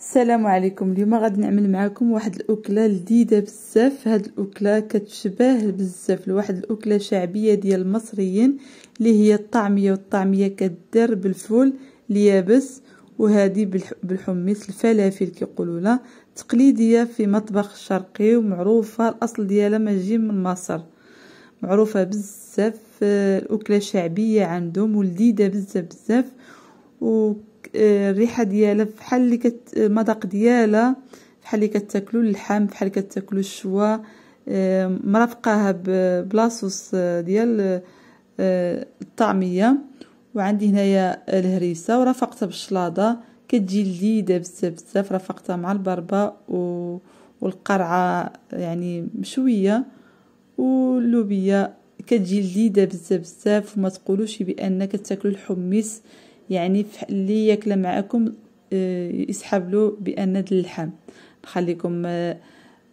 السلام عليكم اليوم غادي نعمل معكم واحد الاكله لذيذه بزاف هاد الاكله كتشبه بزاف لواحد الاكله شعبيه ديال المصريين اللي هي الطعميه والطعميه كدار بالفول اليابس وهذه بالحميص الفلافل كيقولوا لها تقليديه في مطبخ الشرقي ومعروفه الاصل ديالها ماجي جي من مصر معروفه بزاف آه، الاكله شعبيه عندهم ولذيذه بزاف بزاف و الريحه ديالها فحال اللي المذاق ديالها فحال اللي كتاكلو اللحم فحال كتاكلو الشوا مرافقاها بلاصوص آه، ديال آه، الطعميه وعندي هنايا الهريسه ورافقتها بالشلاضه كتجي لذيذه بزاف بزاف رافقتها مع البربه و... والقرعه يعني مشويه واللوبيا كتجي لذيذه بزاف بزاف وما تقولوش بان كتاكلوا الحميس يعني اللي ياكله معكم آه، يسحب له بان اللحم نخليكم آه،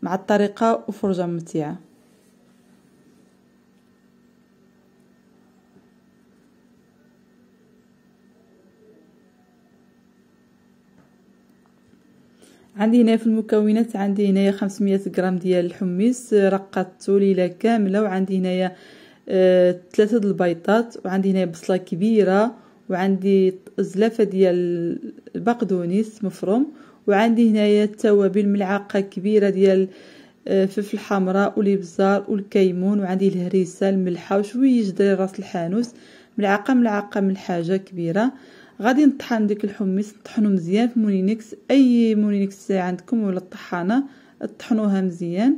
مع الطريقه وفرجه ممتعه عندي هنا في المكونات عندي هنايا 500 غرام ديال الحميص آه، رقدته ليله كامله وعندي هنايا ثلاثه البيضات وعندي هنايا بصله كبيره وعندي زلافه ديال البقدونس مفروم وعندي هنايا التوابل ملعقه كبيره ديال آه، فلفل حمراء والابزار والكيمون وعندي الهريسه الملحه وشويه ديال راس الحانوت ملعقه ملعقه من حاجه كبيره غادي نطحن ديك الحمص نطحنو مزيان في مونينكس اي مونينكس عندكم ولا الطحانه طحنوها مزيان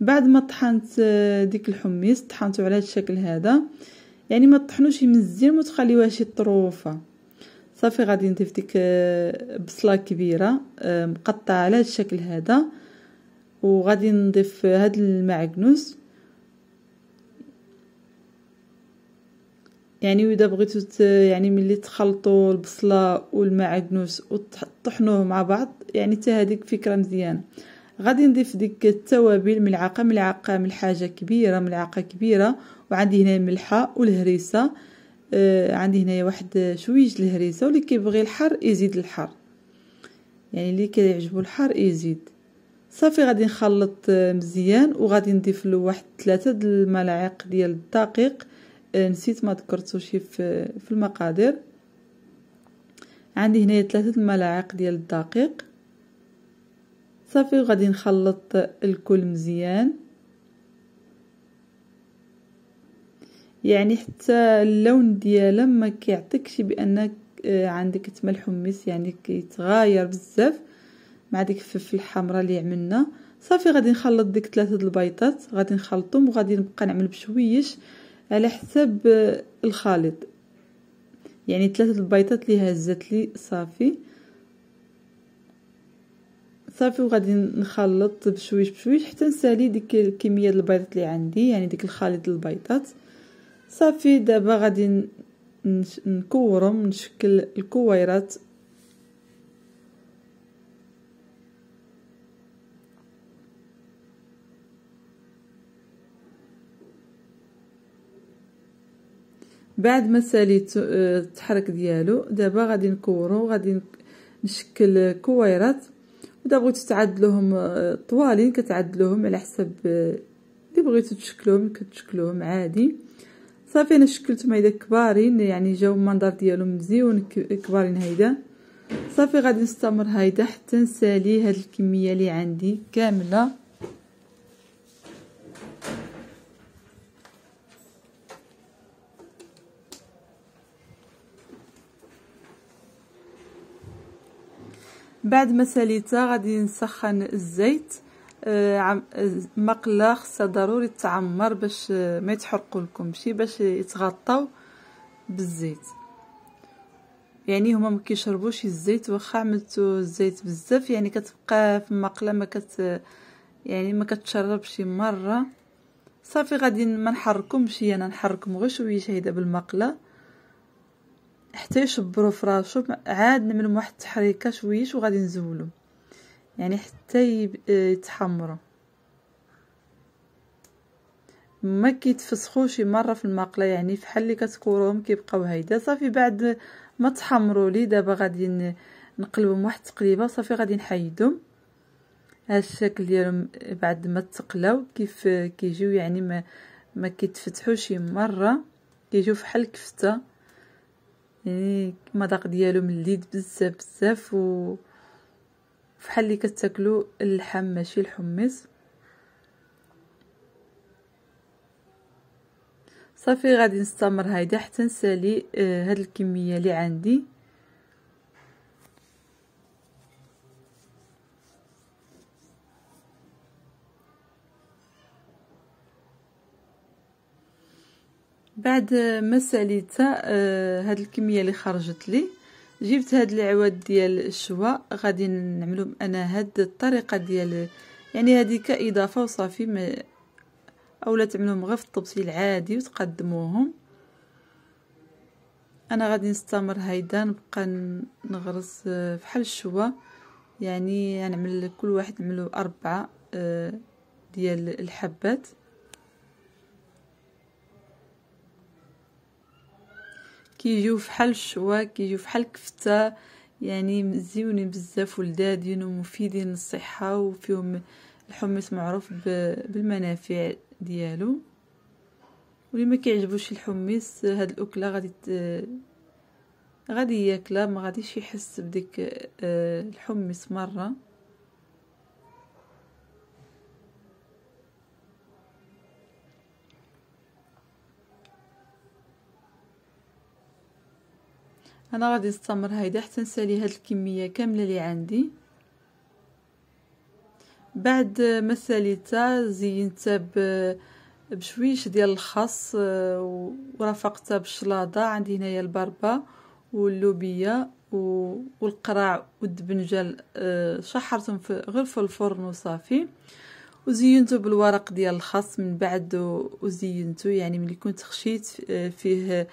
بعد ما طحنت آه، ديك الحمص طحنته على الشكل هذا يعني ما تطحنوش مزيان تخليوهاش طروفه صافي غادي نضيف ديك آه، بصله كبيره آه، مقطعه على هذا الشكل هذا وغادي نضيف هاد المعكنوس يعني واذا بغيتو يعني ملي تخلطوا البصله والمعكنوس وتطحنوه مع بعض يعني حتى هذيك فكره مزيانه غادي نضيف ديك التوابل ملعقه ملعقه ملحاجه كبيره ملعقه كبيره وعندي هنا الملحه والهريسه آه عندي هنايا واحد شويج الهريسه واللي كيبغي الحر يزيد الحر يعني اللي كيعجبو الحر يزيد صافي غادي نخلط آه، مزيان وغادي نضيف له واحد ثلاثة د الملاعق ديال الدقيق آه نسيت ما ذكرتوش في, في المقادير عندي هنايا ثلاثة الملاعق ديال الدقيق صافي وغادي نخلط الكل مزيان يعني حتى اللون ديالها ما كيعطيكش بانك آه، عندك تما الحميس يعني كيتغاير بزاف مع ديك الفلفل الحمراء اللي عملنا صافي غادي نخلط ديك ثلاثه البيضات غادي نخلطهم وغادي نبقى نعمل بشويش على حسب آه، الخليط يعني ثلاثه البيضات اللي هزت لي صافي صافي وغادي نخلط بشويش بشويش حتى نسالي ديك الكميه البيضات اللي عندي يعني ديك الخليط البيضات صافي دابا غادي نكورهم نشكل الكويرات بعد ما ساليت التحرك ديالو دابا غادي نكورو غادي نشكل كويرات اذا بغيتو تعدلوهم آه، طوالين كتعدلوهم على حسب اللي آه، بغيتو تشكلوهم كتشكلوهم عادي صافي انا شكلتهم هيدا كبارين يعني جاو المنظر ديالهم مزيون كبارين هيدا صافي غادي نستمر هيدا حتى نسالي هاد الكميه اللي عندي كامله بعد ما ساليتها غادي نسخن الزيت آه، آه، مقله خصها ضروري تعمر باش آه، ما يتحرقوا لكم شي باش يتغطاو بالزيت يعني هما ما كيشربوش الزيت واخا عملتو الزيت بزاف يعني كتبقى في المقله ما كت يعني ما كتشربش مره صافي غادي ما نحركهمش انا يعني نحركهم غير شويه هيدا بالمقله حتى يشبرو فراشو عاد نعملهم واحد التحريكه شويش وغادي نزولو يعني حتى آه، يتحمروا ما كيتفسخوش مره في المقله يعني فحال اللي كتكورهم كيبقاو هيدا صافي بعد ما تحمروا لي دابا غادي نقلبهم واحد التقليبه صافي غادي نحيدهم هذا الشكل ديالهم آه، بعد ما تقلاو كيف كيجيو يعني ما ما كيتفتحوش مره كيجيو فحال كفته المذاق ديالو مليد بزاف بزاف و فحال اللي كتاكلو اللحم ماشي الحمص صافي غادي نستمر هايدا حتى نسالي آه، هاد الكميه اللي عندي بعد ما ساليت آه، هاد الكميه اللي خرجت لي جبت هاد العواد ديال الشوا غادي نعملهم انا هاد الطريقه ديال يعني هادي كاضافه وصافي ما اولا تعملوهم غير في الطبسيل عادي وتقدموهم انا غادي نستمر هيدا نبقى نغرس آه، فحال الشوا يعني غنعمل كل واحد نعملو اربعه آه، ديال الحبات كيجيو فحال الشوا كيجيو فحال الكفته يعني مزيونين بزاف ولذاذين ومفيدين للصحه وفيهم الحمص معروف بالمنافع ديالو واللي ما كيعجبوش الحمص هاد الاكله غادي غادي ياكلها ما غاديش يحس بديك آه، الحمص مره انا غادي نستمر هيدا حتى نسالي هاد الكميه كامله اللي عندي بعد ما ساليتها زينتها بشويش ديال الخس ورافقتها بالشلاضه عندي هنايا البربه واللوبيه والقراع والدبنجال آه، شحرتهم غير في الفرن وصافي وزينته بالورق ديال الخس من بعد وزينته يعني ملي كنت خشيت آه، فيه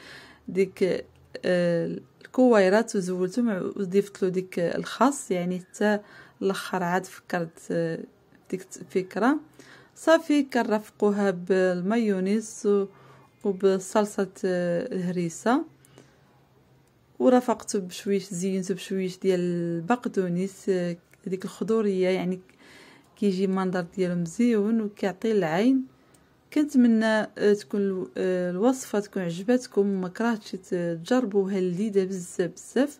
ديك الكويرات وزولته وضيفت له ديك الخاص يعني حتى الاخر عاد فكرت آه، ديك الفكره صافي كنرافقوها بالمايونيز وبصلصه آه، الهريسه ورافقته بشويش زينته بشويش ديال البقدونس هذيك آه، الخضوريه يعني كيجي المنظر ديالو مزيون وكيعطي العين كنتمنى آه، تكون آه، الوصفه تكون عجبتكم ما كرهتش تجربوها لذيذه بزاف بزاف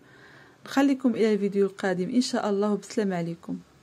نخليكم الى الفيديو القادم ان شاء الله وبسلام عليكم